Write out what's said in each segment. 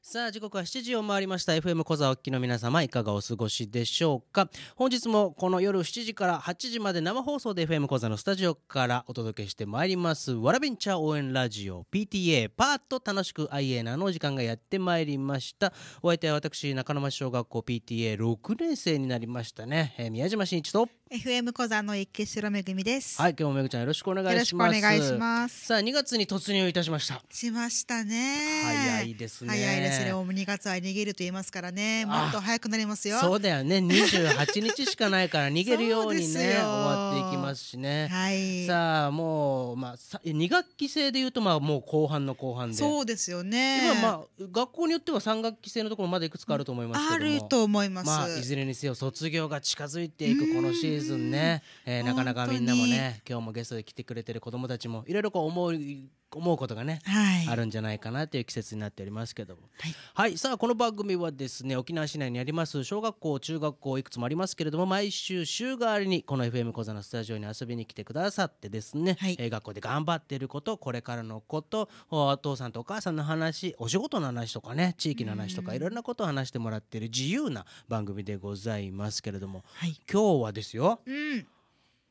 さあ時刻は7時を回りました FM 小沢おきの皆様いかがお過ごしでしょうか本日もこの夜7時から8時まで生放送で FM 小沢のスタジオからお届けしてまいりますわらびんちゃ応援ラジオ PTA パート楽しく IA なのお時間がやってまいりましたお相手は私中野町小学校 PTA6 年生になりましたね、えー、宮島真一と FM 小山の一騎白めぐみです。はい、今日もめぐちゃんよろしくお願いします。お願いします。さあ、2月に突入いたしました。しましたね。早いですね。早いですね。もう2月は逃げると言いますからね。もっと早くなりますよ。そうだよね。28日しかないから 逃げるようにね終わっていきますしね。はい。さあ、もうまあ2学期制で言うとまあもう後半の後半で。そうですよね。今まあ学校によっては3学期制のところまだいくつかあると思いますけども。あると思います。まあいずれにせよ卒業が近づいていくこのシーズン。ーズンね、えー、なかなかみんなもね今日もゲストで来てくれてる子どもたちもいろいろこう思い思うことがね、はい、あるんじゃないかなという季節になっておりますけども、はい、はい、さあこの番組はですね沖縄市内にあります小学校中学校いくつもありますけれども毎週週替わりにこの FM 講座のスタジオに遊びに来てくださってですね、はい、え学校で頑張っていることこれからのことお父さんとお母さんの話お仕事の話とかね地域の話とかいろんなことを話してもらっている自由な番組でございますけれども、はい、今日はですよ、うん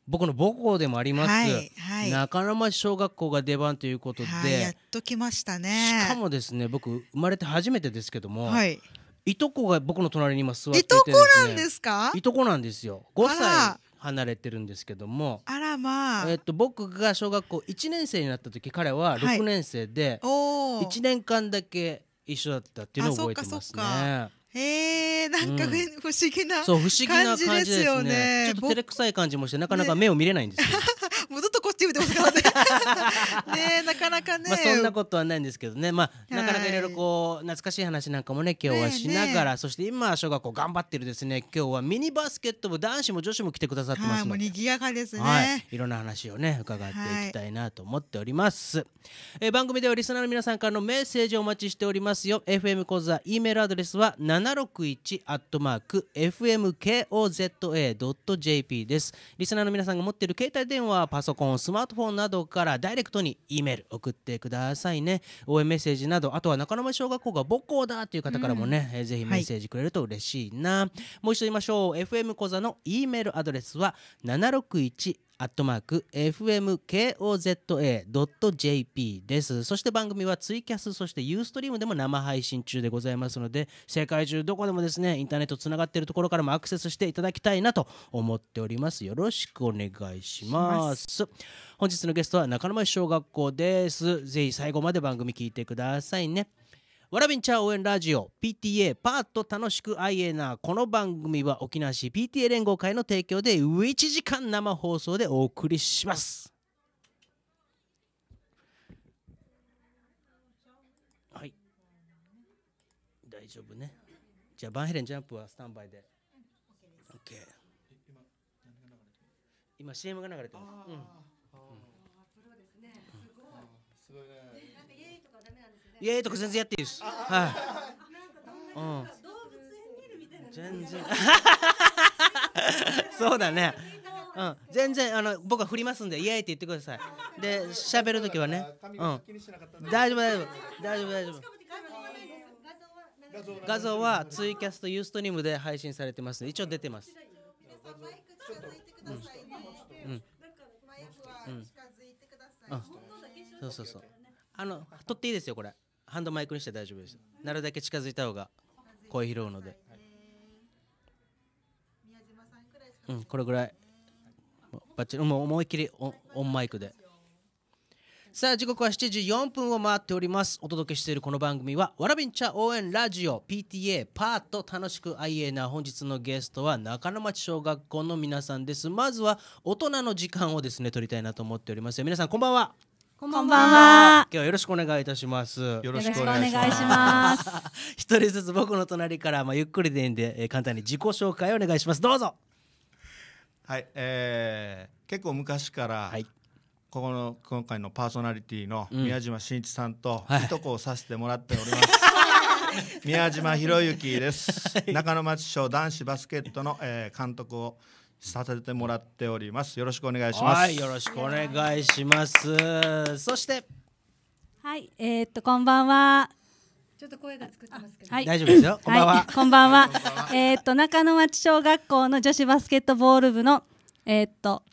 僕の母校でもあります、はいはい、中野町小学校が出番ということで、はい、やっと来ましたねしかもですね僕生まれて初めてですけども、はい、いとこが僕の隣に今座っていて、ね、いとこなんですかいとこなんですよ5歳離れてるんですけどもあらまあ、えっと、僕が小学校1年生になった時彼は6年生で、はい、1年間だけ一緒だったっていうのを覚えてますね。へえー、なんか、うん、不思議な感じですよね。ちょっと照れくさい感じもしてなかなか目を見れないんですよ。もうずっとこっち見てますからね。ねなかなかね、まあ、そんなことはないんですけどね、まあ、なかなかいろいろこう懐かしい話なんかもね今日はしながら、ね、そして今小学校頑張ってるですね今日はミニバスケット部男子も女子も来てくださってますので、賑やかですね、はい、いろんな話をね伺っていきたいなと思っております、はい、え番組ではリスナーの皆さんからのメッセージをお待ちしておりますよ FM 講座 E メールアドレスは761アットマーク FMKOZA.jp ですリスナーの皆さんが持っている携帯電話パソコンスマートフォンなどからダイレクトに E メール送ってくださいね応援メッセージなどあとは中野小学校が母校だという方からもね、うん、ぜひメッセージくれると嬉しいな、はい、もう一度言いましょう FM 講座の E メールアドレスは761アットマーク FMKOZA.jp です。そして番組はツイキャス、そしてユーストリームでも生配信中でございますので、世界中どこでもですね、インターネットつながっているところからもアクセスしていただきたいなと思っております。よろしくお願いします。ます本日のゲストは中野前小学校です。ぜひ最後まで番組聞いてくださいね。わらびんちゃん応援ラジオ PTA パート楽しく i いーなこの番組は沖縄市 PTA 連合会の提供で1時間生放送でお送りしますはい大丈夫ねじゃあバンヘレンジャンプはスタンバイで OK 今 CM が流れてます、うん、すごいねいやーイとか全然やっていいです。はい。うん。全然。そうだね。うん、全然あの僕は振りますんでいやーって言ってください。で喋る時はね、うん、大丈夫大丈夫大丈夫大丈夫。画像はツイキャストユーストリームで配信されてます、一応出てます。うん。うん。うん。そうそうそう。あの取っていいですよこれ。ハンドマイクにして大丈夫です、うん、なるだけ近づいた方が声拾うので、はい、うん、これぐらいバッチリもう思いっきりオンマイクでさあ時刻は7時4分を回っておりますお届けしているこの番組は「わらびんち茶応援ラジオ PTA パート楽しく IA な」本日のゲストは中野町小学校の皆さんですまずは大人の時間をですね取りたいなと思っております皆さんこんばんはこんばんは。今日はよろしくお願いいたします。よろしくお願いします。一人ずつ僕の隣からまあゆっくりでいいんで、えー、簡単に自己紹介をお願いします。どうぞ。はい、えー、結構昔から、はい、ここの今回のパーソナリティの宮島真一さんと、うん、いとこをさせてもらっております。宮島博之です。中野町小男子バスケットの、えー、監督をさせてもらっておりますよろしくお願いしますはいよろしくお願いしますそしてはいえー、っとこんばんはちょっと声が作ってますけど、はい、大丈夫ですよ。こんばんは。はい、こんばんは。えっと中野町小学校の女子バスケットボール部のえー、っと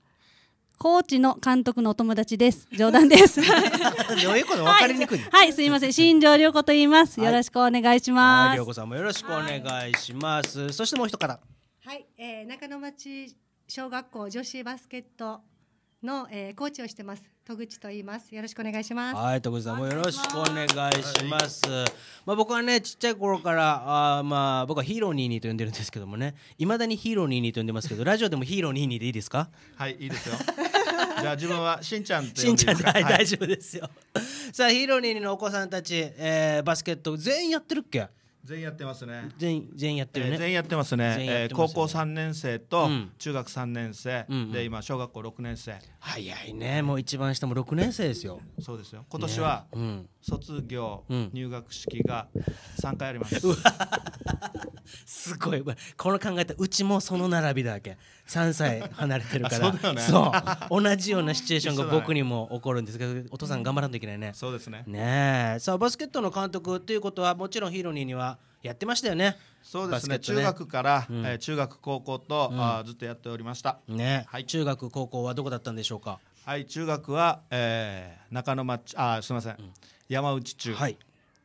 コーチの監督のお友達です。冗談です。どういうこと分かりにくい、はい、はい、すみません。新庄涼子と言います。よろしくお願いします。涼、はい、子さんもよろしくお願いします。そしてもう一方。はい、えー、中野町小学校女子バスケットの、えー、コーチをしてます戸口と言いますよろしくお願いしますはい戸口さんもよろしくお願いします、はまあ僕はねちっちゃい頃からあまあ僕はヒーローニーニーと呼んでるんですけどもねいまだにヒーローニーニーと呼んでますけど ラジオでもヒーローニーニーでいいですかはいいいですよじゃあ自分はしんちゃんと呼んでいいですか はい、大丈夫ですよさあヒーローニーニーのお子さんたち、えー、バスケット全員やってるっけ全員やってますね全員全員やってるね、えー、全員やってますねね、えー、高校三年生と中学三年生、うん、で今小学校六年生早いねもう一番下も六年生ですよそうですよ今年は卒業、ねうん、入学式が三回あります、すごい この考えたうちもその並びだわけ3歳離れてるからそう、ね、同じようなシチュエーションが僕にも起こるんですけどお父さん頑張らんといけないね、うん、そうですねねさあバスケットの監督ということはもちろんヒーローにはやってましたよねそうですね、ね、中学から、うん、えー、中学高校と、うん、あずっとやっておりましたね、はい、中学高校はどこだったんでしょうかはい中学は、えー、中野町あすみません、うん、山内中、はい、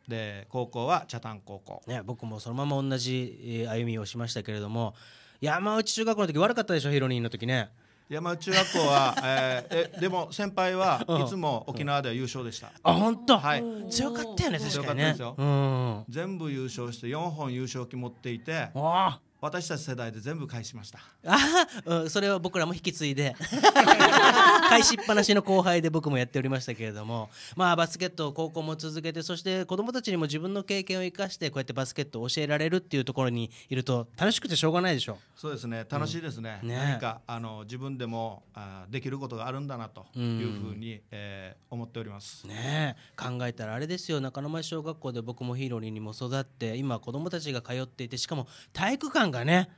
で高校は北谷高校ね僕もそのまま同じ、歩みをしましたけれども山内中学校の時悪かったでしょヒロニーの時ね山内中学校は、えー、えでも先輩はいつも沖縄では優勝でした、あ本当、はい、強かったよね確かにね強かったですよ、うん、全部優勝して4本優勝旗持っていてああ私たち世代で全部返しましたあうん、それは僕らも引き継いで 返しっぱなしの後輩で僕もやっておりましたけれどもまあバスケットを高校も続けてそして子どもたちにも自分の経験を生かしてこうやってバスケットを教えられるっていうところにいると楽しくてしょうがないでしょうそうですね楽しいですねうん、ね何かあの自分でもあできることがあるんだなというふうに、うん、えー、思っておりますね考えたらあれですよ中野前小学校で僕もヒーローにも育って今子どもたちが通っていてしかも体育館感がね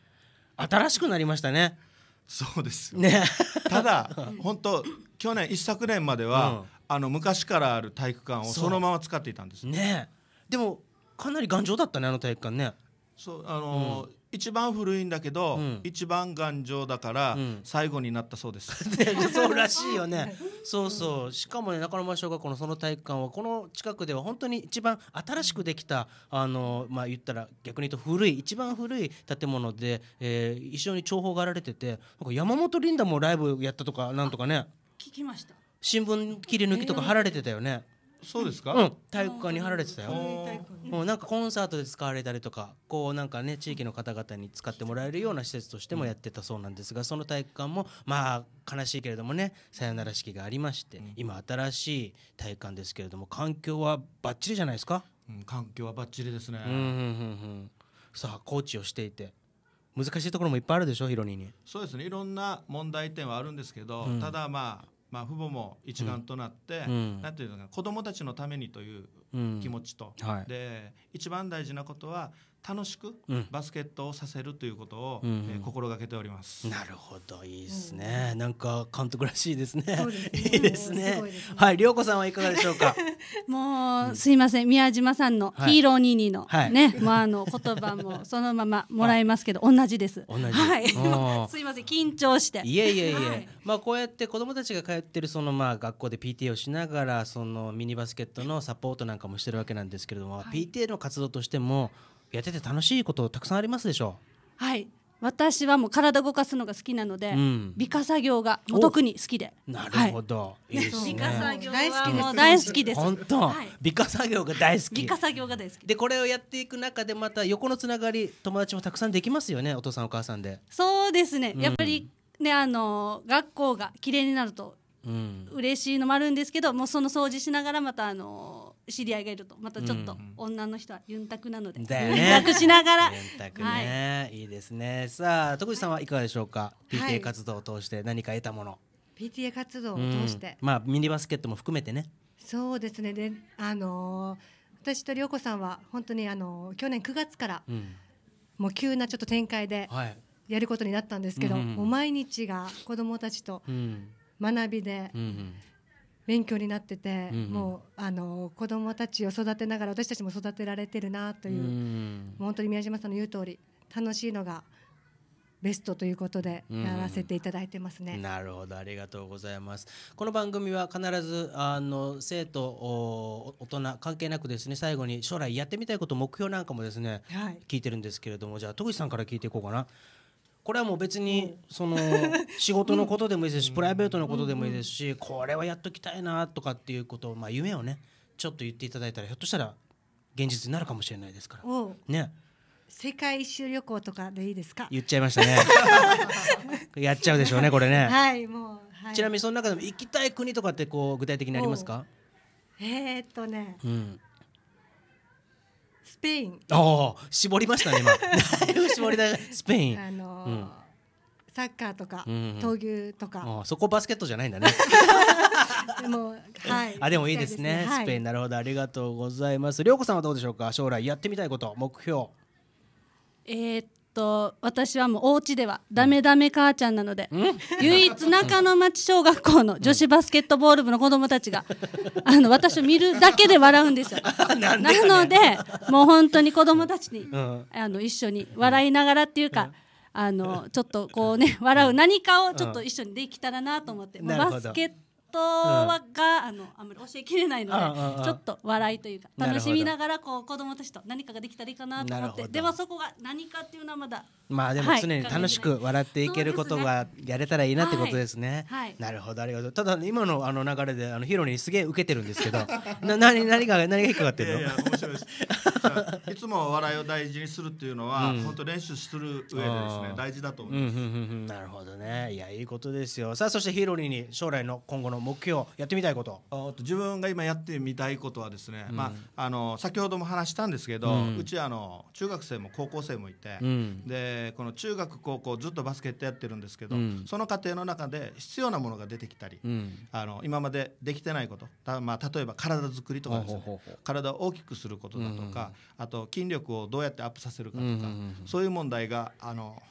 新しくなりましたね。そうですね、ただ 本当去年一昨年までは、うん、あの昔からある体育館をそのまま使っていたんですねでもかなり頑丈だったねあの体育館ねそうあのうん一番古いんだけど、うん、一番頑丈だから、うん、最後になったそうです そうらしいよね そうそうしかもね中野間小学校のその体育館はこの近くでは本当に一番新しくできたあのまあ言ったら逆に言うと古い一番古い建物で、えー、一緒に重宝がられててなんか山本リンダもライブやったとかなんとかね聞きました新聞切り抜きとか貼られてたよねそうですか、うん、体育館に貼られてたよ、もうなんかコンサートで使われたりとかこうなんかね地域の方々に使ってもらえるような施設としてもやってたそうなんですがその体育館もまあ悲しいけれどもねさよなら式がありまして、今新しい体育館ですけれども環境はバッチリじゃないですか、うん、環境はバッチリですね、うんうんうんうん、さあコーチをしていて難しいところもいっぱいあるでしょヒロニーにそうですねいろんな問題点はあるんですけど、ただまあまあ、父母も一丸となって、うん、なんていうのか子どもたちのためにという気持ちと、うんはい、で一番大事なことは楽しくバスケットをさせるということを、うんえー、心がけております。なるほどいいですね、うん、なんか監督らしいですね。すねいいですね。すねはい涼子さんはいかがでしょうか。もう、うん、すいません宮島さんのヒーローニーニーの、はい、ね、はい、もうあの言葉もそのままもらえますけど、同じです。同じ。はい。すいません緊張して。いえいえいえ。はい、まあこうやって子供たちが通ってるそのまあ学校で PTA をしながらそのミニバスケットのサポートなんかもしてるわけなんですけれども、はい、PTA の活動としてもやってて楽しいことたくさんありますでしょうはい私はもう体動かすのが好きなので、うん、美化作業が特に好きでなるほど、はいね、美化作業大好きです大好きです本当、はい、美化作業が大好き美化作業が大好きでこれをやっていく中でまた横のつながり友達もたくさんできますよねお父さんお母さんでそうですね、やっぱりねあの学校が綺麗になるとう嬉しいのもあるんですけど、もうその掃除しながらまたあの知り合いがいるとまたちょっと女の人はユンタクなので、だんね、ユンタクしながらユンタクね、はい、いいですねさあ徳地さんはいかがでしょうか、はい、PTA 活動を通して何か得たもの PTA 活動を通して、うん、まあミニバスケットも含めてねそうですねであのー、私と涼子さんは本当にあのー、去年9月から、うん、もう急なちょっと展開で、はいやることになったんですけど、うん、もう毎日が子どもたちとん学びで。勉強になってて、うんうん、もうあの子供たちを育てながら私たちも育てられてるなというう、う本当に宮島さんの言う通り楽しいのがベストということでやらせていただいてますね。なるほどありがとうございます。この番組は必ずあの生徒大人関係なくですね最後に将来やってみたいこと目標なんかもですね、はい、聞いてるんですけれどもじゃあ戸口さんから聞いていこうかな。これはもう別にその 仕事のことでもいいですしプライベートのことでもいいですしこれはやっときたいなとかっていうことをまあ夢をねちょっと言っていただいたらひょっとしたら現実になるかもしれないですからね世界一周旅行とかでいいですか言っちゃいましたね やっちゃうでしょうねこれねはいもう、はい、ちなみにその中でも行きたい国とかってこう具体的にありますかえー、っとね、うんスペインああ絞りましたね今だいぶ絞りだスペインあのーうん、サッカーとか、闘牛とかあそこバスケットじゃないんだね でもはいあでもいいですね、スペインなるほどありがとうございます涼子さんはどうでしょうか将来やってみたいこと目標えっと私はもうお家ではダメダメ母ちゃんなので、唯一中野町小学校の女子バスケットボール部の子供たちが、あの私を見るだけで笑うんですよ なのでもう本当に子供たちに、あの一緒に笑いながらっていうか、あのちょっとこうね笑う何かをちょっと一緒にできたらなと思って、バスケットとはが、あのあんまり教えきれないのでちょっと笑いというか楽しみながらこう子どもたちと何かができたらいいかなと思ってでもそこが何かっていうのはまだまあでも常に楽しく笑っていけることがやれたらいいなってことですね。はい、なるほどありがとう。ただ今のあの流れであのヒロにすげえ受けてるんですけど、な 何何が何が引っかかってるの？面白い いつも笑いを大事にするっていうのは、うん、本当練習する上でですね大事だと思います、なるほどねいやいいことですよさあそしてヒーローに将来の今後の目標やってみたいこと自分が今やってみたいことはですね、うん、まああの先ほども話したんですけど、うちあの中学生も高校生もいて、でこの中学高校ずっとバスケットやってるんですけど、その過程の中で必要なものが出てきたり、あの今までできてないことまあ、例えば体作りとかですね体を大きくすることだとか、あと筋力をどうやってアップさせるかとか、そういう問題があの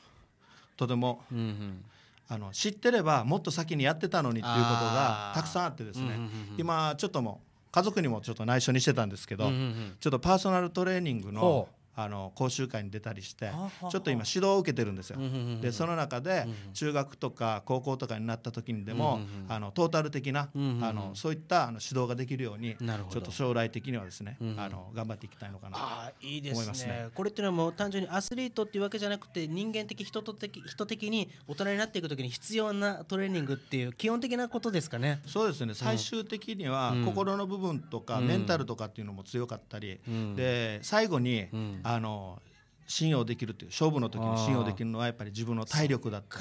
とても、うんうんあの知ってればもっと先にやってたのにっていうことがたくさんあってですね、今ちょっとも家族にもちょっと内緒にしてたんですけど、ちょっとパーソナルトレーニングのあの講習会に出たりしてちょっと今指導を受けてるんですよ。でその中で中学とか高校とかになった時にでもあのトータル的なあのそういったあの指導ができるようにちょっと将来的にはですねあの頑張っていきたいのかなと思いますね。いすねこれっていうのはもう単純にアスリートっていうわけじゃなくて人間的人と的人的に大人になっていく時に必要なトレーニングっていう基本的なことですかね。そうですね最終的には心の部分とかメンタルとかっていうのも強かったりで最後にあの信用できるという勝負の時に信用できるのはやっぱり自分の体力だった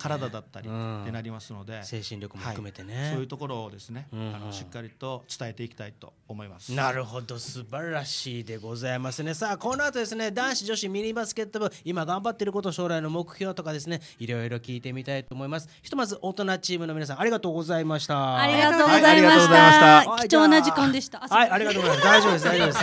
体だったりってなりますので、うん、精神力も含めてね、はい、そういうところをですね、うんあのしっかりと伝えていきたいと思いますなるほど素晴らしいでございますねさあこの後ですね男子女子ミニバスケット部今頑張っていること将来の目標とかですねいろいろ聞いてみたいと思いますひとまず大人チームの皆さんありがとうございましたありがとうございました,、貴重な時間でしたはいありがとうございます大丈夫です大丈夫です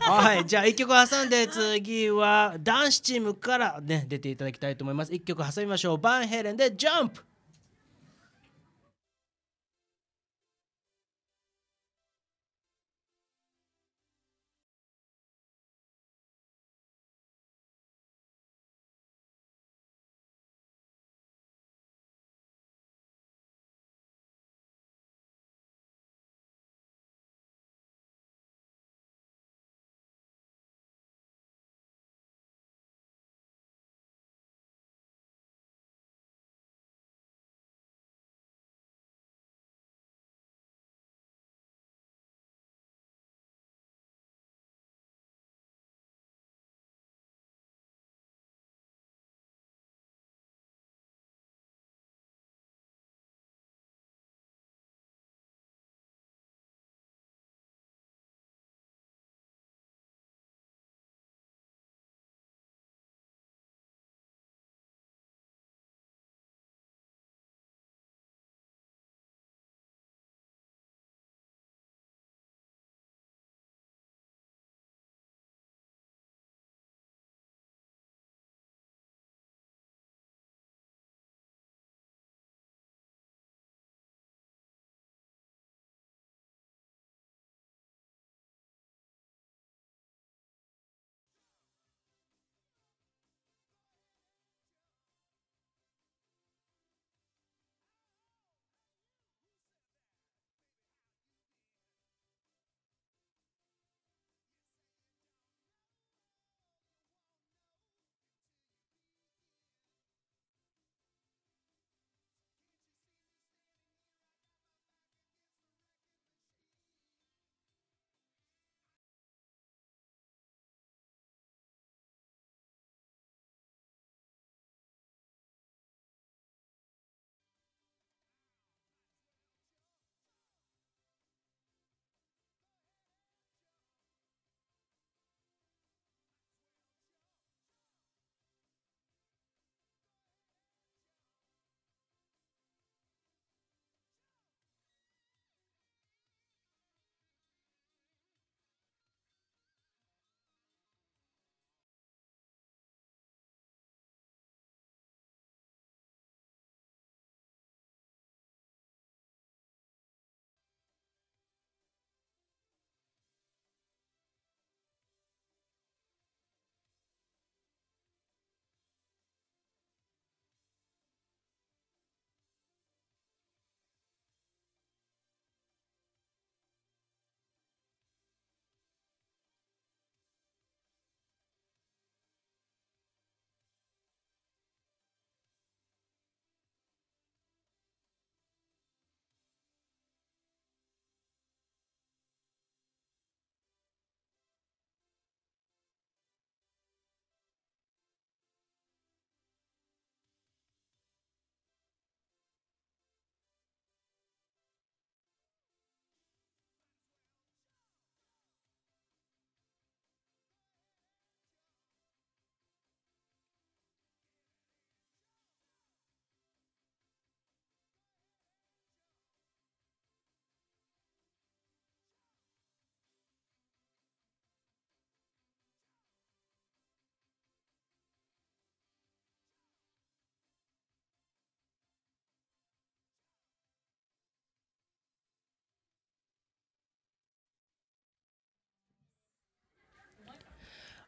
はいじゃあ一曲挟んで次は男子チームからね出ていただきたいと思います一曲挟みましょうバンヘレ and jump.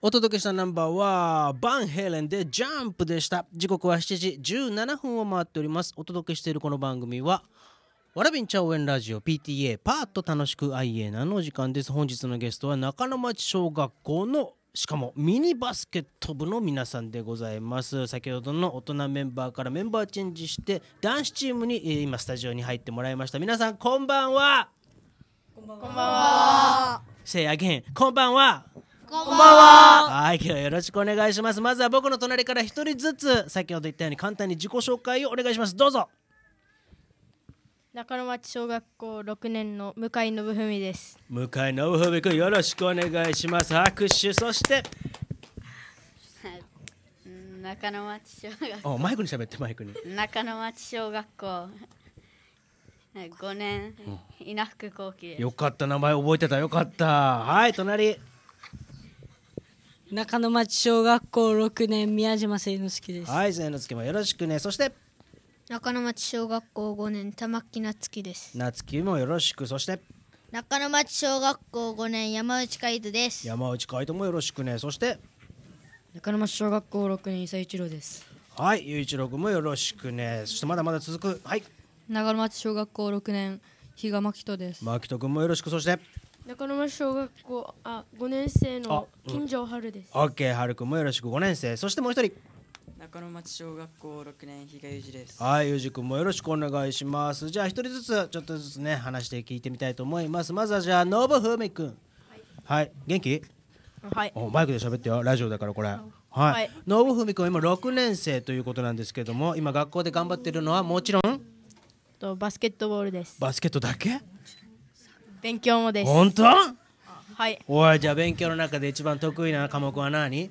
お届けしたナンバーはバンヘーレンでジャンプでした時刻は7時17分を回っておりますお届けしているこの番組はわらびんちゃ応援ラジオ PTA パーッと楽しく IA なの時間です本日のゲストは中野町小学校のしかもミニバスケット部の皆さんでございます先ほどの大人メンバーからメンバーチェンジして男子チームに今スタジオに入ってもらいました皆さんこんばんはこんばんはせいあげんこんばんはこんばんは。はい、今日よろしくお願いします。まずは僕の隣から一人ずつ、先ほど言ったように簡単に自己紹介をお願いします。どうぞ。中野町小学校六年の向井信文です。向井信文君、よろしくお願いします。拍手、そして。中野町小学校。マイクに喋って、マイクに。中野町小学校。5年、稲福幸喜よかった名前覚えてたよかったはい隣中野町小学校6年宮島聖之助ですはい聖之助もよろしくねそして中野町小学校5年玉木夏樹です夏樹もよろしくそして中野町小学校5年山内海斗です山内海斗もよろしくねそして中野町小学校6年伊佐一郎ですはい雄一郎君もよろしくねそしてまだまだ続くはい長野町小学校6年比嘉真人です真人君もよろしくそして中野小学校あ五年生の金城春です。オッケー、春くんもよろしく五年生。そしてもう一人。中野町小学校6年日嘉裕二です。はい、裕二くんもよろしくお願いします。じゃあ一人ずつちょっとずつね話して聞いてみたいと思います。まずはじゃあノブふみくん。はい、はい、元気？はい。おマイクで喋ってよ。ラジオだからこれ。はい。はい、ノブーミくん今6年生ということなんですけども、今学校で頑張ってるのはもちろん。とバスケットボールです。バスケットだけ？勉強もです本当はいおいじゃあ勉強の中で一番得意な科目は何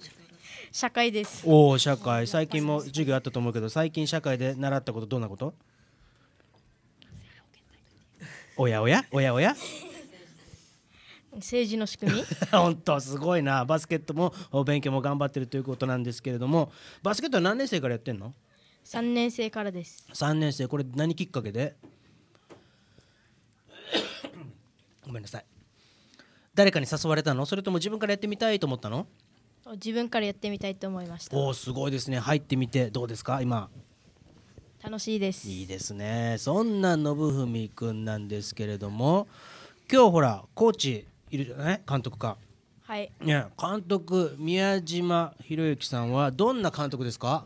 社会ですおお社会最近も授業あったと思うけど最近社会で習ったことどんなことおやおやおやおや政治の仕組み 本当すごいなバスケットも勉強も頑張ってるということなんですけれどもバスケットは何年生からやってんの3年生からです3年生これ何きっかけでごめんなさい誰かに誘われたのそれとも自分からやってみたいと思ったの自分からやってみたいと思いましたおおすごいですね入ってみてどうですか今楽しいですいいですねそんな信文くんなんですけれども今日ほらコーチいるじゃない監督かはい、や監督宮島博之さんはどんな監督ですか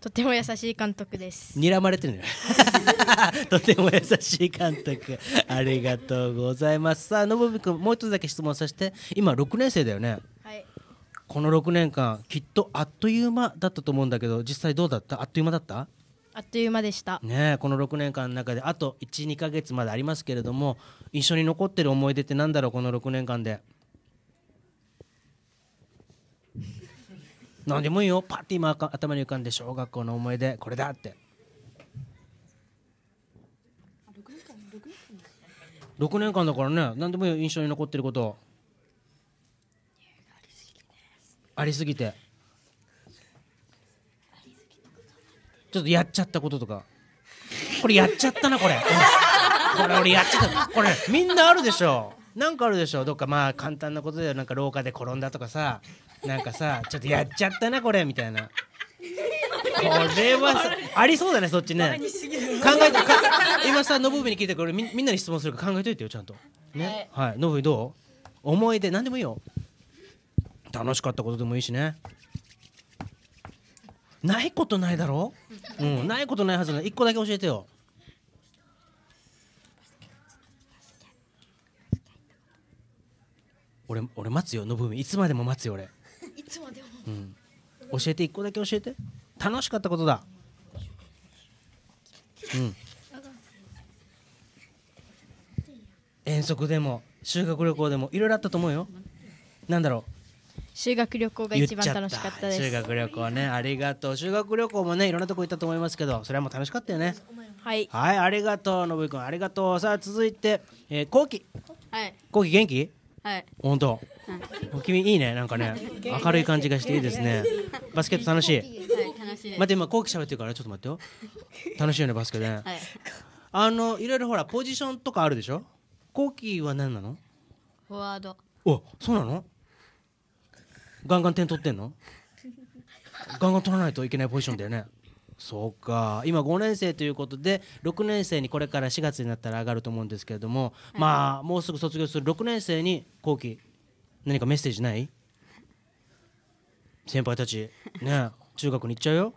とても優しい監督です睨まれてるんじ とても優しい監督ありがとうございますさあ信部君もう一つだけ質問させて今6年生だよねはいこの6年間きっとあっという間だったと思うんだけど実際どうだったあっという間だったあっという間でしたねこの6年間の中であと12ヶ月までありますけれども印象に残ってる思い出ってなんだろうこの6年間で何でもいいよパッて今頭に浮かんで小学校の思い出これだって6年間だからね何でもいいよ印象に残ってることありすぎてちょっとやっちゃったこととかこれやっちゃったなこれこれ俺やっちゃったこれみんなあるでしょなんかあるでしょどっかまあ簡単なことでなんか廊下で転んだとかさなんかさちょっとやっちゃったなこれみたいな。これはさありそうだねそっちね考えて今さノブに聞いてかれ、みんなに質問するから考えといてよちゃんとねはいノブ、どう思い出何でもいいよ楽しかったことでもいいしねないことないだろう、うん、ないことないはずな一個だけ教えてよ俺俺待つよノブいつまでも待つよ俺っと待ってうん、教えて一個だけ教えて楽しかったことだうん遠足でも修学旅行でもいろいろあったと思うよなんだろう修学旅行が一番楽しかったです修学旅行ねありがとう修学旅行もねいろんなとこ行ったと思いますけどそれはもう楽しかったよねはいはいありがとうのぶいくんありがとうさあ続いて、えー、後期はい後期元気本当、君いいねなんかね明るい感じがしていいですねバスケット楽しい、待って今後期喋ってるからちょっと待ってよ楽しいよねバスケね、あのいろいろほらポジションとかあるでしょ後期は何なのフォワードおそうなのガンガン点取ってんのガンガン取らないといけないポジションだよねそうか今5年生ということで6年生にこれから4月になったら上がると思うんですけれども、はい、まあもうすぐ卒業する6年生に後期何かメッセージない先輩たちね中学に行っちゃうよ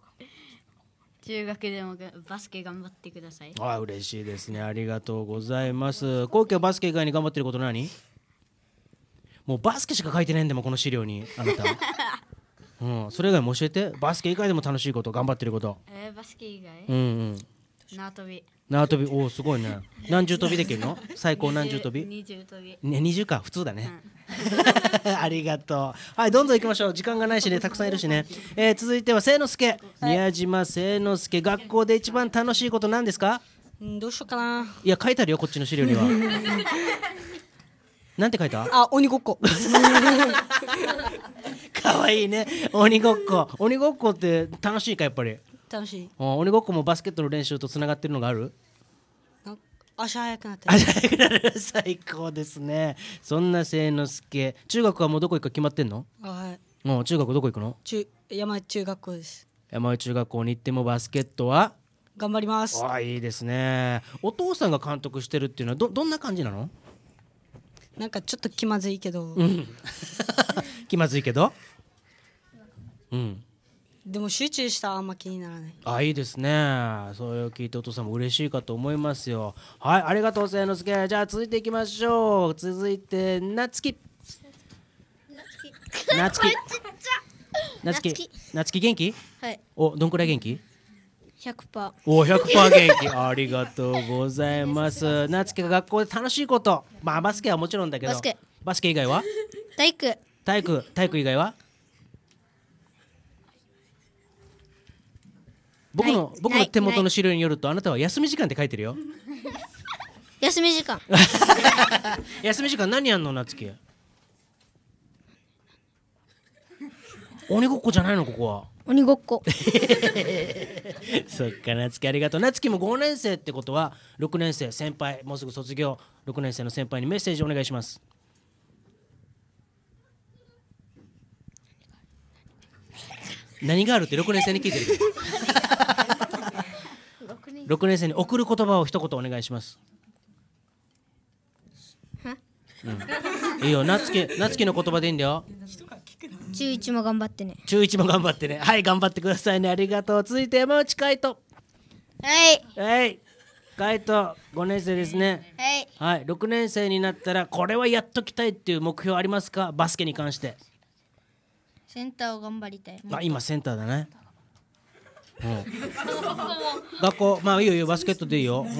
中学でもバスケ頑張ってくださいあ嬉しいですねありがとうございます後期はバスケ以外に頑張ってること何もうバスケしか書いてないんでもこの資料にあなた うん、それ以外も教えてバスケ以外でも楽しいこと頑張ってることえー、バスケ以外うんうん縄跳び縄跳びおおすごいね何重跳びできるの 最高何重跳び二重跳びね20か普通だね、うん、ありがとうはいどんどん行きましょう時間がないしねたくさんいるしね、えー、続いては清之助、はい、宮島清之助学校で一番楽しいこと何ですか、うん、どうしようかないや書いてあるよこっちの資料には なんて書いたあ鬼ごっこ かわいいね鬼ごっこ鬼ごっこって楽しいかやっぱり楽しい鬼ごっこもバスケットの練習と繋がってるのがある足速くなって足速くなる 最高ですねそんな清之助中学はもうどこ行くか決まってんのはいもう中学どこ行くの中山中学校です山中学校に行ってもバスケットは頑張りますあいいですねお父さんが監督してるっていうのはどどんな感じなのなんかちょっと気まずいけど、気まずいけどうんでも集中したあんま気にならないあいいですねそれを聞いてお父さんも嬉しいかと思いますよはいありがとう清之助じゃあ続いていきましょう続いてなつきなつきなつきなつき元気はいおどんくらい元気100%お100%元気 ありがとうございます夏樹が学校で楽しいことまあバスケはもちろんだけどバスケバスケ以外は 体育体育体育以外は僕の僕の手元の資料によるとあなたは休み時間って書いてるよ 休み時間休み時間何やんの夏樹鬼ごっこじゃないのここは鬼ごっこ そっか夏希ありがとう夏希も五年生ってことは六年生先輩もうすぐ卒業六年生の先輩にメッセージお願いします何があるって六年生に聞いてる六年生に送る言葉を一言お願いしますうん、いいよ夏希夏希の言葉でいいんだよ中1も頑張ってね中1も頑張ってねはい頑張ってくださいねありがとう続いて山内海斗はいはい海斗5年生ですねはい、はい、6年生になったらこれはやっときたいっていう目標ありますかバスケに関してセンターを頑張りたいあ今センターだねうん、学校まあいいよいいよバスケットでいいよ、うん、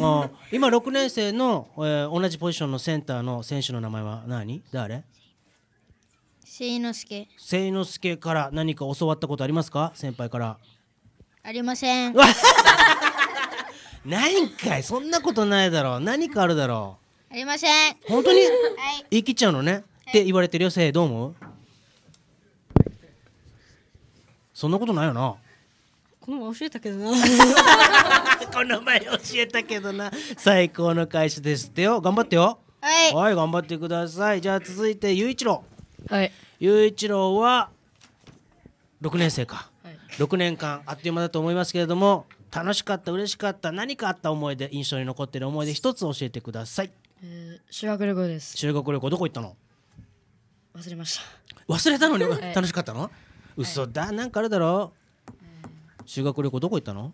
今6年生の、えー、同じポジションのセンターの選手の名前は何誰せいのすけせいのすけから何か教わったことありますか先輩からありませんないんかいそんなことないだろう何かあるだろうありません本当に、はい、言い切ちゃうのね、って言われてるよせいどう思うそんなことないよなこの前教えたけどな この前教えたけどな最高の会社ですってよ頑張ってよはい、はい、頑張ってくださいじゃあ続いてゆういちろうはい、雄一郎は6年生か、はい、6年間あっという間だと思いますけれども楽しかった嬉しかった何かあった思い出印象に残ってる思い出一つ教えてください、えー、修学旅行です修学旅行どこ行ったの忘れました忘れたのに、はい、楽しかったの嘘だ、はい、なんかあれだろ、えー、修学旅行どこ行ったの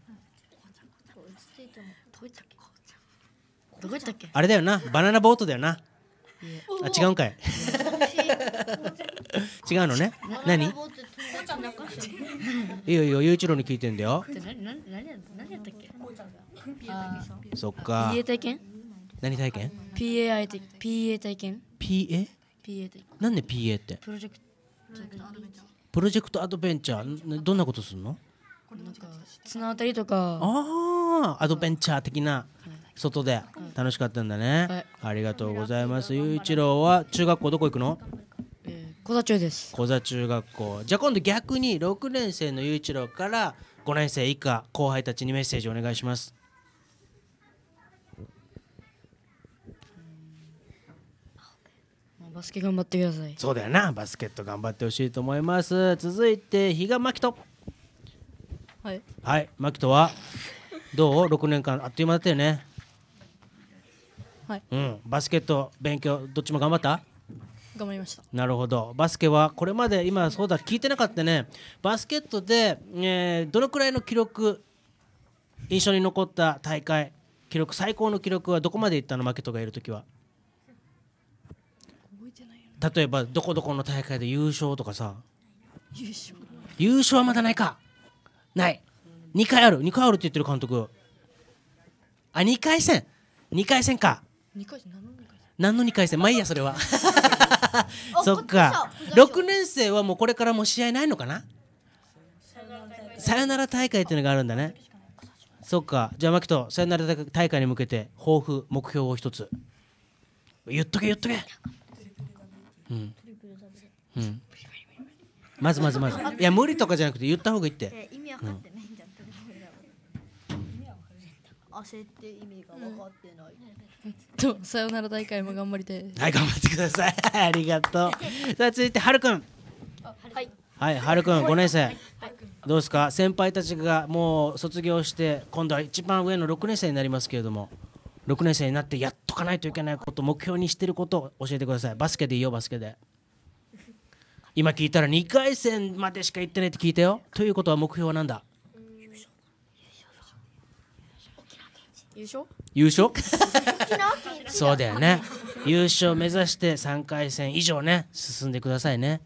どこ行ったっけあれだよなバナナボートだよなあ違うんかい 違うのね何いいよいいよ雄一郎に聞いてんだよ何やったっけそっか PA 体験何体験 ?PA 体 PA 体験 PA? なんで PA ってプロジェクトアドベンチャーどんなことすんのなんか綱渡りとかああアドベンチャー的な外で楽しかったんだね、はい、ありがとうございます雄一郎は中学校どこ行くの小座中です小座中学校じゃあ今度逆に6年生の雄一郎から5年生以下後輩たちにメッセージお願いしますバスケ頑張ってくださいそうだよなバスケット頑張ってほしいと思います続いて比嘉真希人はいはい真希人はどう6年間あっという間だったよねはいうんバスケット勉強どっちも頑張った頑張りましたなるほどバスケはこれまで今そうだ聞いてなかったねバスケットで、えー、どのくらいの記録印象に残った大会記録最高の記録はどこまでいったのマケトがいる時は例えばどこどこの大会で優勝とかさ優勝優勝はまだないかない2回ある2回あるって言ってる監督あ2回戦2回戦か何の2回戦何の2回戦まあいいやそれは そっか6年生はもうこれからも試合ないのかなさよなら大会っていうのがあるんだねそっかじゃあ牧とさよなら大会に向けて抱負目標を一つ言っとけ言っとけうんうんまずまずまずいや無理とかじゃなくて言った方がいいって、意味わかって焦って意味が分かってない、とさよなら大会も頑張りたいはい、頑張ってください。ありがとう。さあ、続いて、はるくん。はいはい、はるくん、五年生。どうですか先輩たちがもう卒業して今度は一番上の六年生になりますけれども六年生になってやっとかないといけないこと目標にしてることを教えてくださいバスケでいいよバスケで今聞いたら2回戦までしか行ってないって聞いたよということは目標は何だ優勝優勝 そうだよね優勝目指して3回戦以上ね進んでくださいね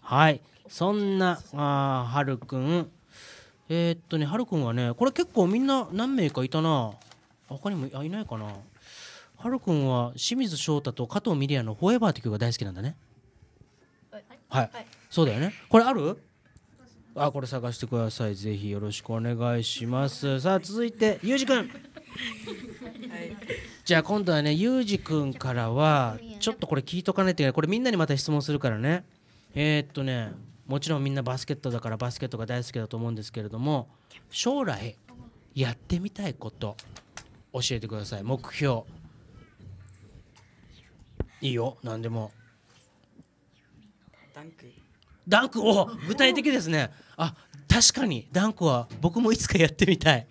はいそんなあはるくんえー、っとねはるくんはねこれ結構みんな何名かいたな他にもいないかなはるくんは清水翔太と加藤ミリアの「フォーエバー」って曲が大好きなんだねはい、はい、はい、そうだよねこれあるあこれ探してくださいぜひよろしくお願いしますさあ続いてゆうじくんじゃあ今度はねゆうじくんからはちょっとこれ聞いとかないといけないこれみんなにまた質問するからねえー、っとねもちろんみんなバスケットだからバスケットが大好きだと思うんですけれども将来やってみたいこと教えてください目標いいよ何でもダンクダンクお具体的ですねあ確かにダンクは僕もいつかやってみたい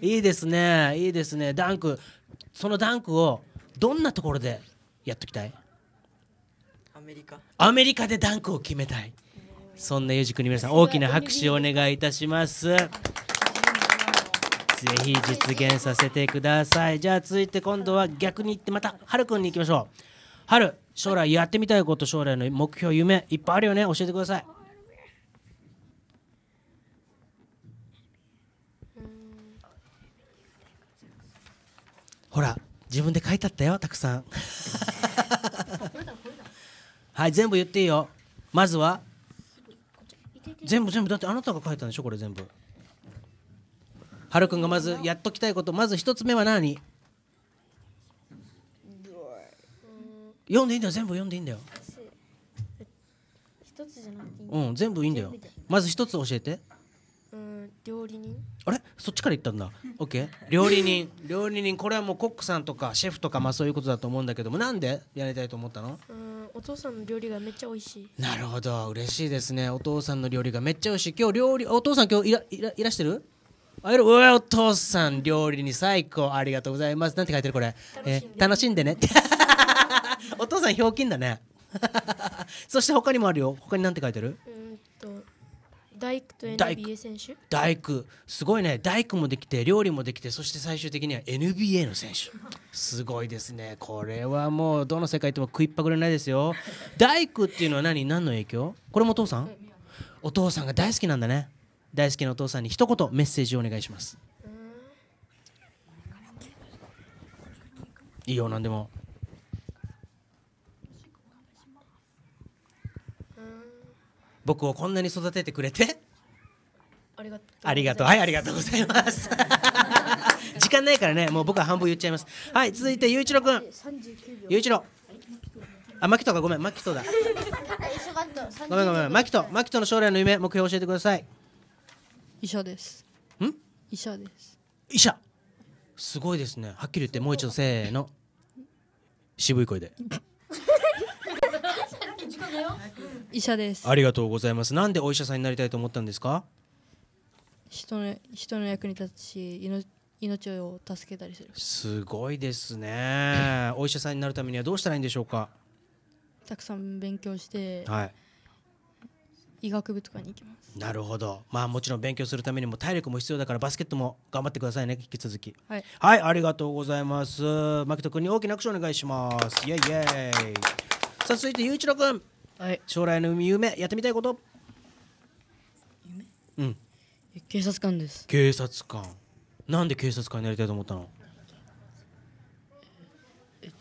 いいですねいいですねダンクそのダンクをどんなところでやっときたいアメリカアメリカでダンクを決めたいそんなゆうじくに皆さん大きな拍手をお願いいたしますぜひ実現させてくださいじゃあ続いて今度は逆に行ってまたはるくんに行きましょうはる将来やってみたいこと将来の目標夢いっぱいあるよね教えてくださいほら自分で書いてあったよたくさん はい全部言っていいよまずは全部全部だってあなたが書いたんでしょこれ全部はるくんがまずやっときたいことまず一つ目は何読んでいいんだよ全部読んでいいんだようん全部いいんだよまず一つ教えて料理人あれそっちから言ったんだ OK 料理人料理人これはもうコックさんとかシェフとかまあそういうことだと思うんだけどもなんでやりたいと思ったのうんお父さんの料理がめっちゃ美味しいなるほど嬉しいですねお父さんの料理がめっちゃ美味しい今日料理お父さん今日いらいらいらしてるあいるうお父さん料理に最高ありがとうございますなんて書いてるこれ楽しえー、楽しんでね お父さんひょうきんだね そして他にもあるよ他に何て書いてる、うん大工と NBA 選手大工すごいね大工もできて料理もできてそして最終的には NBA の選手すごいですねこれはもうどの世界でも食いっぱぐれないですよ大工っていうのは何何の影響これもお父さんお父さんが大好きなんだね大好きなお父さんに一言メッセージをお願いしますいいよ何でも僕をこんなに育ててくれてありがとうありがとうはいありがとうございます 時間ないからねもう僕は半分言っちゃいますはい続いてゆういちろくんゆういちろあマキトかごめんマキトだごめんごめんマキトマキトの将来の夢目標教えてください医者ですん医者です医者すごいですねはっきり言ってもう一度せーの渋い声で医者です。ありがとうございます。なんでお医者さんになりたいと思ったんですか。人の人の役に立つし、命命を助けたりする。すごいですね。お医者さんになるためにはどうしたらいいんでしょうか。たくさん勉強して。はい。医学部とかに行きますなるほどまあもちろん勉強するためにも体力も必要だからバスケットも頑張ってくださいね引き続き、はい、はい、ありがとうございます牧人君に大きな拍手お願いしますイエイイエイさあ続いて雄一郎君、はい、将来の夢やってみたいこと夢うん警察官です警察官なんで警察官になりたいと思ったの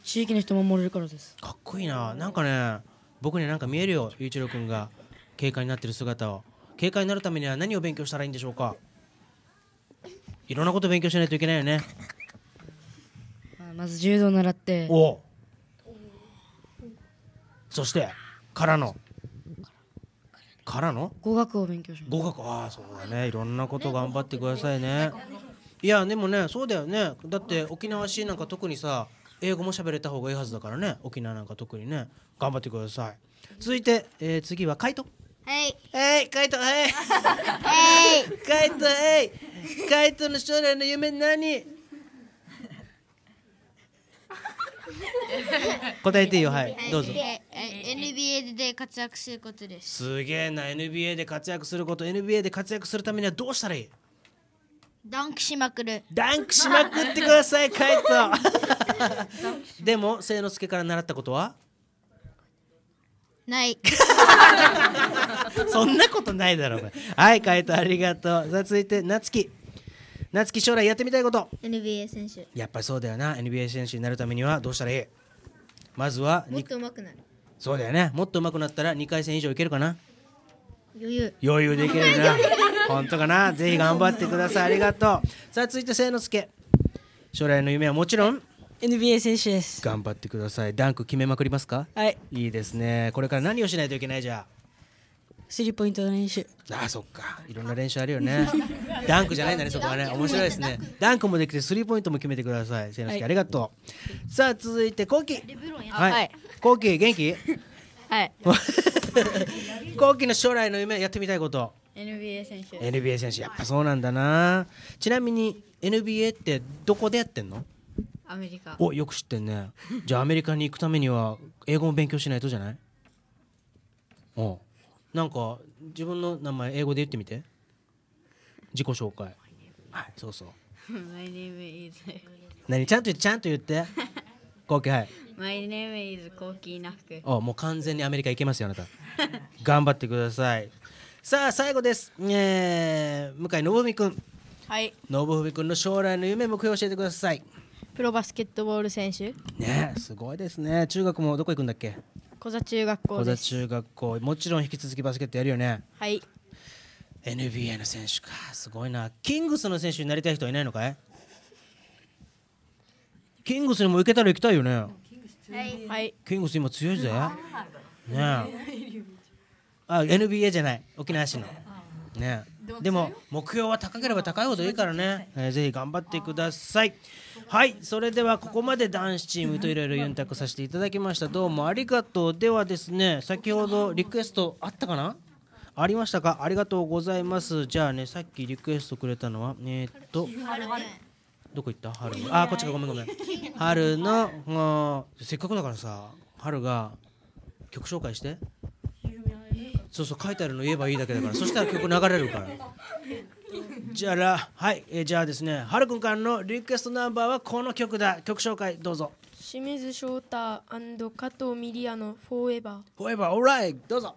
地域の人守れるからですかっこいいななんかね僕になんか見えるよ雄一郎君が警官になってる姿を警官になるためには何を勉強したらいいんでしょうかいろんなこと勉強しないといけないよねまず柔道習っておそしてからのからの語学を勉強します語学ああそうだねいろんなこと頑張ってくださいねいやでもねそうだよねだって沖縄市なんか特にさ英語も喋れた方がいいはずだからね沖縄なんか特にね頑張ってください続いて、えー、次はカイトはいはいカイトはいカイトえいカイトの将来の夢何 答えていいよはいどうぞ、NBA で活躍することですすげえな NBA で活躍すること NBA で活躍するためにはどうしたらいいダンクしまくるダンクしまくってくださいカイトでも清之助から習ったことはないそんなことないだろうはいカイトありがとうさあ続いて夏希夏希将来やってみたいこと NBA 選手やっぱりそうだよな NBA 選手になるためにはどうしたらいいまずはもっと上手くなるそうだよねもっと上手くなったら2回戦以上いけるかな余裕余裕でいけるな本当かなぜひ頑張ってくださいありがとうさあ続いて清之助将来の夢はもちろん NBA 選手です頑張ってくださいダンク決めまくりますかはいいいですねこれから何をしないといけないじゃあスリーポイントの練習ああそっかいろんな練習あるよねダンクじゃないんだねそこはね面白いですねダンクもできてスリーポイントも決めてくださいせいのすけありがとう、さあ続いてコウキはい、はい、コウキ元気 はい コウキの将来の夢やってみたいこと NBA 選手 NBA 選手やっぱそうなんだなちなみに NBA ってどこでやってんのアメリカおよく知ってんねじゃあアメリカに行くためには英語も勉強しないとじゃないおなんか自分の名前英語で言ってみて自己紹介はいそうそう My name is 何ちゃんと言ってちゃんと言って後期はいマイネームイズコーキーナフク。あ、もう完全にアメリカ行けますよ、あなた。頑張ってください。さあ、最後です。えー、向井信文君。はい。信文君の将来の夢、目標教えてください。プロバスケットボール選手。ね、すごいですね。中学もどこ行くんだっけ。小座中学校小座中学校、もちろん引き続きバスケットやるよね。はい。NBA の選手かすごいなキングスの選手になりたい人はいないのかいキングスにも行けたら行きたいよねはい。ケンゴス今強いぜ。ねあ、NBA じゃない。沖縄市の。ねでも目標は高ければ高いほどいいからね、えー、ぜひ頑張ってくださいはいそれではここまで男子チームといろいろユンタクさせていただきましたどうもありがとうではですね先ほどリクエストあったかなありましたかありがとうございますじゃあねさっきリクエストくれたのはえー、っとどこ行った春あこっちかごめんごめん 春のせっかくだからさ春が曲紹介してそうそう書いてあるの言えばいいだけだからそしたら曲流れるから じゃあはい、えじゃあですね春くんからのリクエストナンバーはこの曲だ曲紹介どうぞ清水翔太加藤ミリアのフォーエバーフォーエバーオーライどうぞ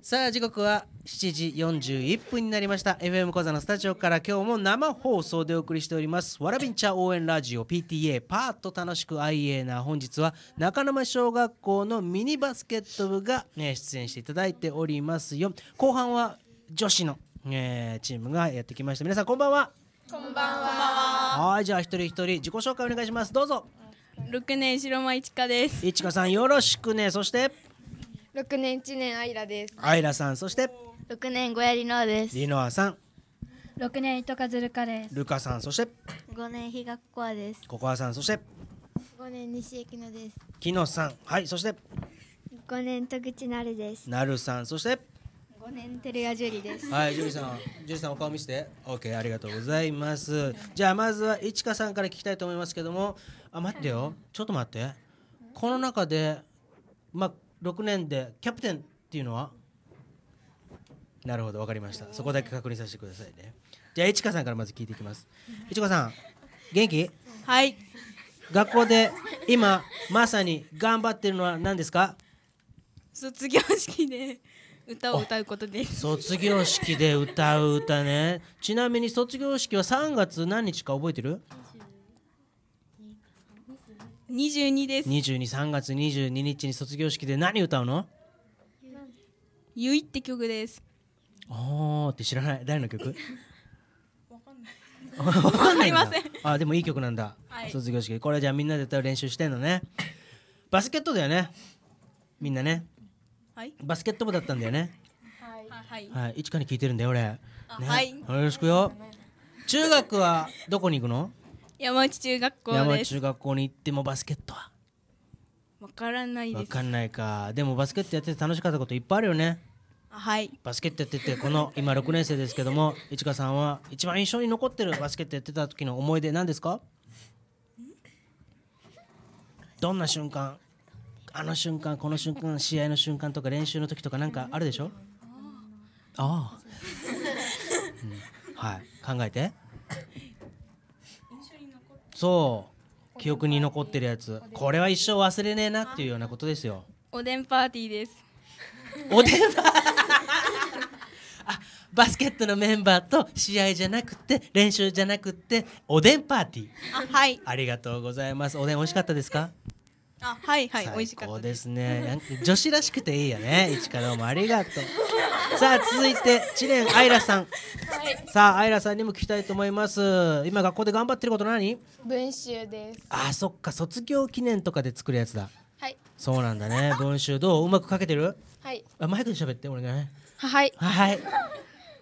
さあ時刻は7時41分になりました FM 講座のスタジオから今日も生放送でお送りしておりますわらびん茶応援ラジオ PTA パーッと楽しく IA な本日は中沼小学校のミニバスケット部が、ね、出演していただいておりますよ後半は女子の、えー、チームがやってきました皆さんこんばんはこんばんははいじゃあ一人一人自己紹介お願いしますどうぞ六年白間いちかですいちかさんよろしくねそして六年一年アイラです。アイラさん、そして六年小屋リノアです。リノアさん、六年糸数ルカです。ルカさん、そして五年日がコアです。ココアさん、そして五年西駅のです。キノさん、はい、そして五年戸口なるです。なるさん、そして五年テルヤジュリです。はい、ジュリさん、ジュリさんお顔見せて。オッケー、ありがとうございます。じゃあまずはいちかさんから聞きたいと思いますけども、あ待ってよ、ちょっと待って。この中でまあ6年でキャプテンっていうのはなるほど分かりましたそこだけ確認させてくださいねじゃあいちかさんからまず聞いていきますいちかさん元気はい学校で今まさに頑張ってるのは何ですか卒業式で 歌を歌うことです卒業式で歌う歌ねちなみに卒業式は3月何日か覚えてる二十二です二十二三月二十二日に卒業式で何歌うの「ゆい」って曲ですああって知らない誰の曲 わかんないわかんないんませんあでもいい曲なんだ、はい、卒業式これじゃあみんなで歌う練習してんのねバスケットだよねみんなね、はい、バスケット部だったんだよねはい、はい、いちかに聞いてるんだよ俺、ね、はいよろしくよ中学はどこに行くの山内中学校です山内中学校に行ってもバスケットはわからないですわかんないかでもバスケットやってて楽しかったこといっぱいあるよねはいバスケットやっててこの 今6年生ですけどもいちかさんは一番印象に残ってるバスケットやってた時の思い出何ですかどんな瞬間あの瞬間この瞬間試合の瞬間とか練習の時とかなんかあるでしょああ、うん、はい考えてそう記憶に残ってるやつこれは一生忘れねえなっていうようなことですよおでんパーティーですおでんパーティー あバスケットのメンバーと試合じゃなくて練習じゃなくておでんパーティーはいありがとうございますおでん美味しかったですかあはいはい美味しかったですね女子らしくていいよね 一ちかどうもありがとうさあ続いて知念あいらさん、はい、さああいらさんにも聞きたいと思います今学校で頑張ってること何文集ですあそっか卒業記念とかで作るやつだはいそうなんだね文集どううまく書けてるはいあマイクで喋って俺ねはいはい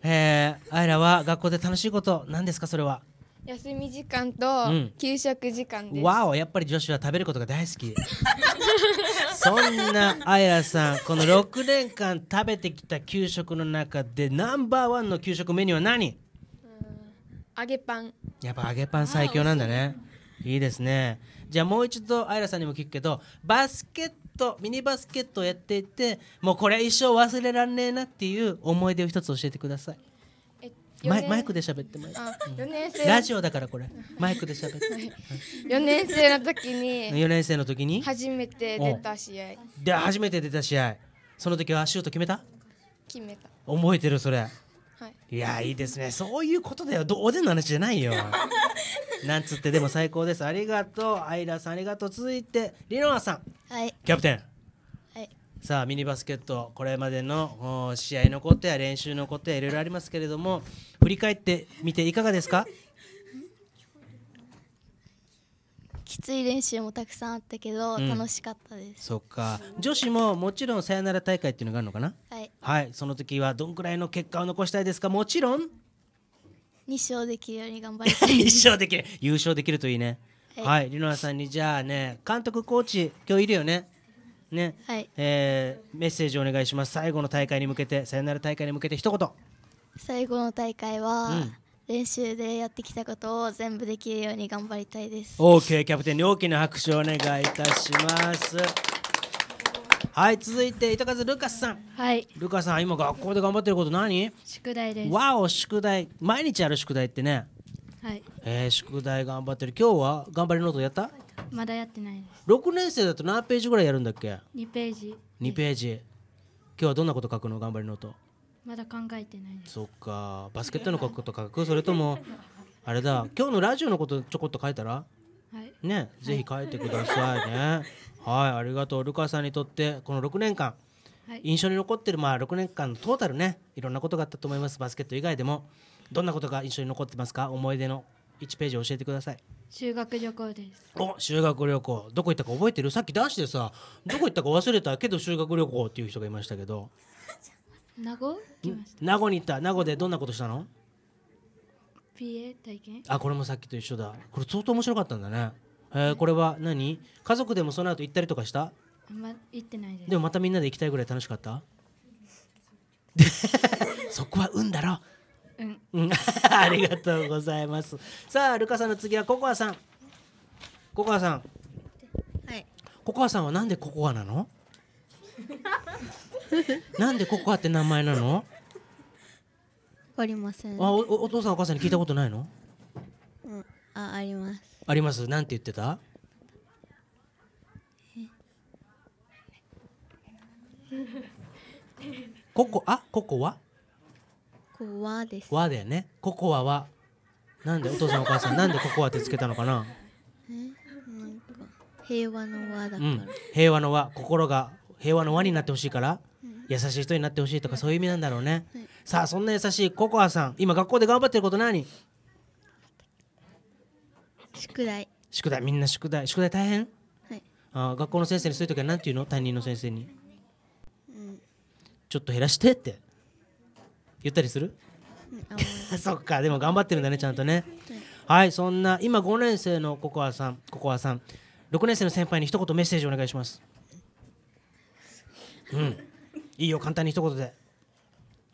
えー、あいらは学校で楽しいこと何ですかそれは休み時間と給食時間です、わおやっぱり女子は食べることが大好き そんなあやさんこの6年間食べてきた給食の中でナンバーワンの給食メニューは何揚げパンやっぱ揚げパン最強なんだねいいですねじゃあもう一度あやさんにも聞くけどバスケットミニバスケットをやっていてもうこれ一生忘れらんねえなっていう思い出を一つ教えてくださいマイマイクで喋ってマイ四年生ラジオだからこれマイクで喋って。四年生の時に。四年生の時に。初めて出た試合。で初めて出た試合。その時はシュート決めた？決めた。覚えてるそれ。はい、いやいいですねそういうことだよおでんの話じゃないよ なんつってでも最高ですありがとうアイラさんありがとう続いてリノアさん、はい、キャプテンさあミニバスケットこれまでの試合のことや練習のことやいろいろありますけれども振り返ってみていかがですか きつい練習もたくさんあったけど、うん、楽しかったですそっか女子ももちろんさよなら大会っていうのがあるのかな、はい、はい、その時はどんくらいの結果を残したいですかもちろん2勝できるように頑張りたい 勝できる優勝できるといいねはい、リノアさんにじゃあね監督コーチ今日いるよねね、はい、えー、メッセージお願いします最後の大会に向けてさよなら大会に向けて一言最後の大会は、うん、練習でやってきたことを全部できるように頑張りたいです OK キャプテンに大きな拍手をお願いいたしますはい続いて糸数ルカスさんはいルカさん今学校で頑張ってること何宿題ですわお宿題毎日ある宿題ってねはい、えー、宿題頑張ってる今日は頑張りノートやったまだやってないです6年生だと何ページぐらいやるんだっけ2ページ2ページ今日はどんなこと書くの頑張りのとまだ考えてないですそっかバスケットのこと書くそれともあれだ今日のラジオのことちょこっと書いたらはいねぜひ書いてくださいねはいありがとうルカさんにとってこの6年間、はい、印象に残ってるまあ6年間のトータルねいろんなことがあったと思いますバスケット以外でもどんなことが印象に残ってますか思い出の1ページ教えてください修学旅行ですお修学旅行どこ行ったか覚えてるさっき男子でさどこ行ったか忘れたけど修学旅行っていう人がいましたけど名護名護に行った名護でどんなことしたの PA 体験あこれもさっきと一緒だこれ相当面白かったんだね、えー、これは何家族でもその後行ったりとかしたま行ってないですでもまたみんなで行きたいぐらい楽しかった そこは運だろうん、ありがとうございます。さあ、ルカさんの次はココアさん。ココアさん。はい。ココアさんはなんでココアなの。なんでココアって名前なの。わかりません。あお、お父さん、お母さんに聞いたことないの。うん、あ、あります。あります。なんて言ってた。ココア、ココは。コワです。和だよね。ココアは。なんでお父さんお母さん なんでココアってつけたのかな。え、なんか平和の和だから。うん、平和の和、心が平和の和になってほしいから。優しい人になってほしいとかそういう意味なんだろうね、はい、さあそんな優しいココアさん今学校で頑張ってること何宿題宿題みんな宿題宿題大変、はい、あ学校の先生にそういう時は何て言うの担任の先生に、うん、ちょっと減らしてって言ったりする そっかでも頑張ってるんだねちゃんとねはいそんな今5年生のココアさんココアさん6年生の先輩に一言メッセージお願いしますうんいいよ簡単に一言で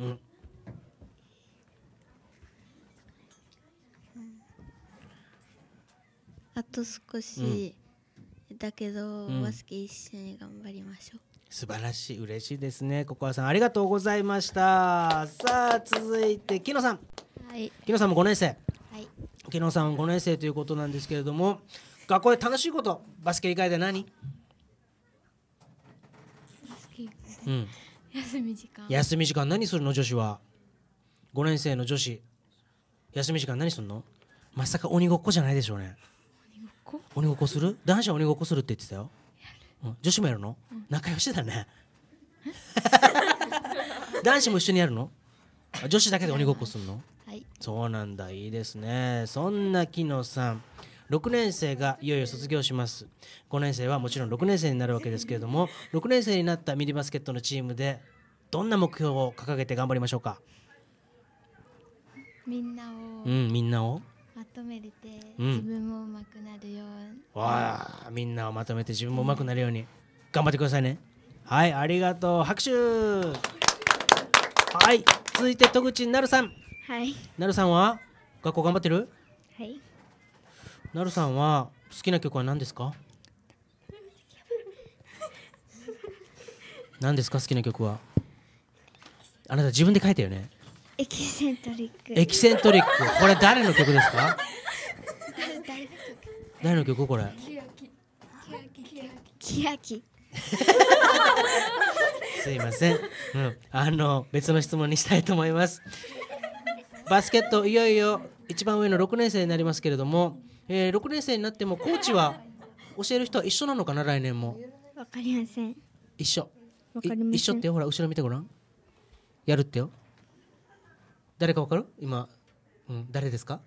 うんあと少し、うん、だけど、うん、バスケ一緒に頑張りましょう素晴らしい嬉しいですねココアさんありがとうございましたさあ続いて木野さん、はい、木野さんも5年生、はい、木野さん5年生ということなんですけれども学校で楽しいことバスケ以外で何うん、休み時間休み時間何するの女子は5年生の女子休み時間何するのまさか鬼ごっこじゃないでしょうね鬼ごっこ鬼ごっこする男子は鬼ごっこするって言ってたよ女子もやるの、うん、仲良しだね 男子も一緒にやるの女子だけで鬼ごっこするの、はい、そうなんだいいですねそんな木野さん6年生がいよいよ卒業します5年生はもちろん6年生になるわけですけれども6 年生になったミニバスケットのチームでどんな目標を掲げて頑張りましょうかみんなをうんみんなをとめれて、うん、自分もうまくなるようわあみんなをまとめて自分もうまくなるように頑張ってくださいねはいありがとう拍手はい続いて戸口なるさんはいなるさんは学校頑張ってるはいなるさんは好きな曲は何ですか何ですか好きな曲はあなた自分で書いたよねエキセントリックエキセントリックこれ誰の曲ですか誰の曲これキヤキすいません、うん、あの別の質問にしたいと思いますバスケットいよいよ一番上の六年生になりますけれども、えー、6年生になってもコーチは教える人は一緒なのかな来年もわかりません一緒一緒ってほら後ろ見てごらんやるってよ誰かわかる今、うん、誰ですか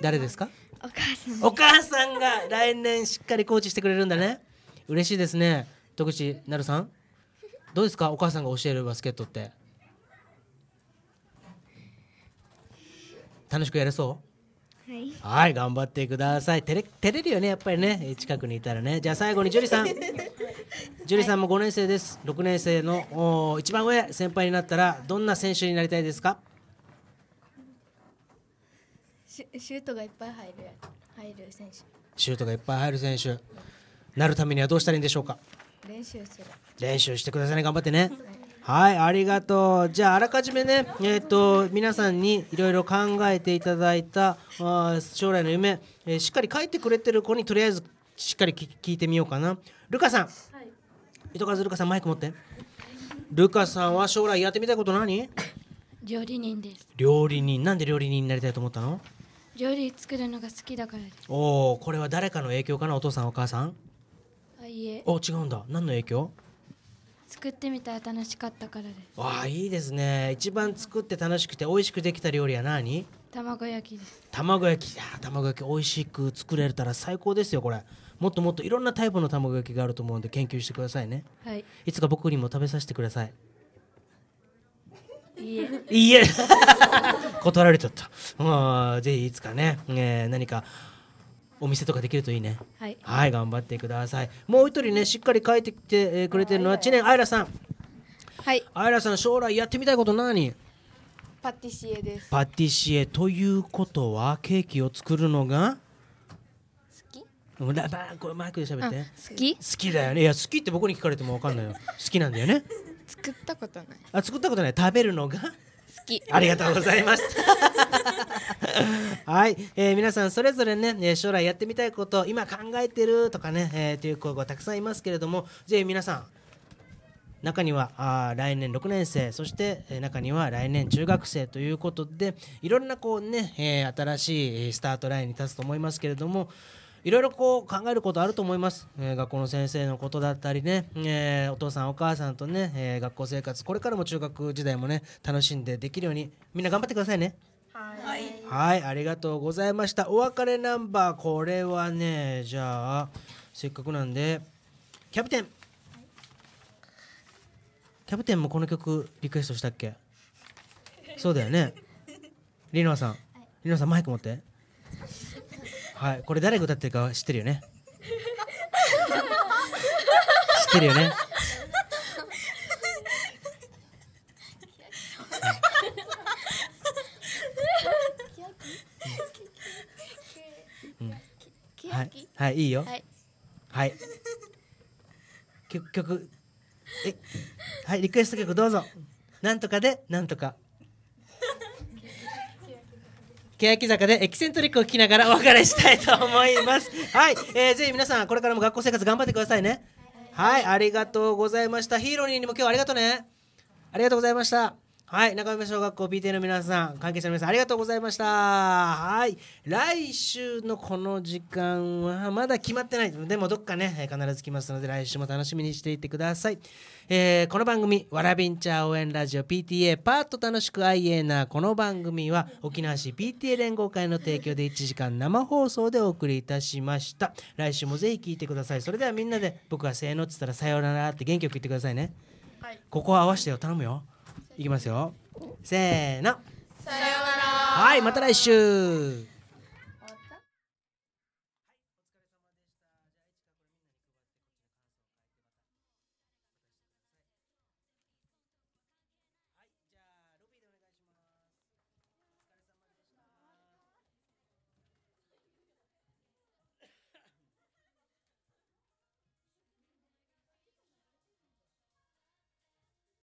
誰ですかお母さんお母さんが来年しっかりコーチしてくれるんだね嬉しいですね徳口なるさんどうですかお母さんが教えるバスケットって楽しくやれそうはいはい頑張ってください照れ照れるよねやっぱりね近くにいたらねじゃあ最後に樹里さん樹里さんも5年生です、はい、6年生の一番上先輩になったらどんな選手になりたいですかシュートがいっぱい入る入る選手シュートがいっぱい入る選手なるためにはどうしたらいいんでしょうか練習する練習してくださいね頑張ってね、はい、ありがとう。じゃあ、あらかじめね、えっ、と、皆さんにいろいろ考えていただいた、あ将来の夢、えー、しっかり書いてくれてる子に、とりあえず、しっかり聞いてみようかな。ルカさん。糸数るかさんマイク持ってルカさんは将来やってみたいこと何料理人です料理人なんで料理人になりたいと思ったの料理作るのが好きだからですおおこれは誰かの影響かなお父さんお母さんあいえお違うんだ何の影響作ってみたら楽しかったからですあいいですね一番作って楽しくて美味しくできた料理は何卵焼きです卵焼きいや卵焼き美味しく作れたら最高ですよこれもっともっといろんなタイプの卵焼きがあると思うんで研究してくださいね、はい、いつか僕にも食べさせてくださいいいえいいえ 断られちゃったぜひいつかね、えー、何かお店とかできるといいね、はい、はい、頑張ってくださいもう一人ねしっかり書いてきてくれてるのは知念あいらさんはいあいらさん将来やってみたいこと何パティシエですパティシエということはケーキを作るのがラバーこれマイクで喋って好き好きだよねいや好きって僕に聞かれても分かんないよ好きなんだよね作ったことないあ作ったことない食べるのが好きありがとうございます はい、えー、皆さんそれぞれね将来やってみたいこと今考えてるとかね、えー、という子がたくさんいますけれどもぜひ皆さん中にはあ来年6年生そして、えー、中には来年中学生ということでいろんなこうね、えー、新しいスタートラインに立つと思いますけれどもいろいろこう考えることあると思います、えー、学校の先生のことだったりね、えー、お父さんお母さんとね、えー、学校生活これからも中学時代もね楽しんでできるようにみんな頑張ってくださいねはいはいありがとうございましたお別れナンバーこれはねじゃあせっかくなんでキャプテンキャプテンもこの曲リクエストしたっけそうだよねりのさんりのさんマイク持ってはいこれ誰が歌ってるか知ってるよね 知ってるよねはい、はい、いいよ。はい。はい、え、はい、リクエスト曲どうぞ。なんとかで、なんとか。欅坂でエキセントリックを聞きながらお別れしたいと思います はい、えー、ぜひ皆さんこれからも学校生活頑張ってくださいねはい、ありがとうございましたヒーローにも今日はありがとうねありがとうございましたはい中山小学校 PTA の皆さん関係者の皆さんありがとうございましたはい来週のこの時間はまだ決まってないでもどっかね必ず来ますので来週も楽しみにしていてください、えー、この番組わらびんちゃ応援ラジオ PTA パートと楽しく i えなこの番組は沖縄市 PTA 連合会の提供で1時間生放送でお送りいたしました来週もぜひ聞いてくださいそれではみんなで僕はせーのっつったらさようならって元気よく言ってくださいね、はい、ここは合わせてよ頼むよいきますよせーのさようならはいまた来週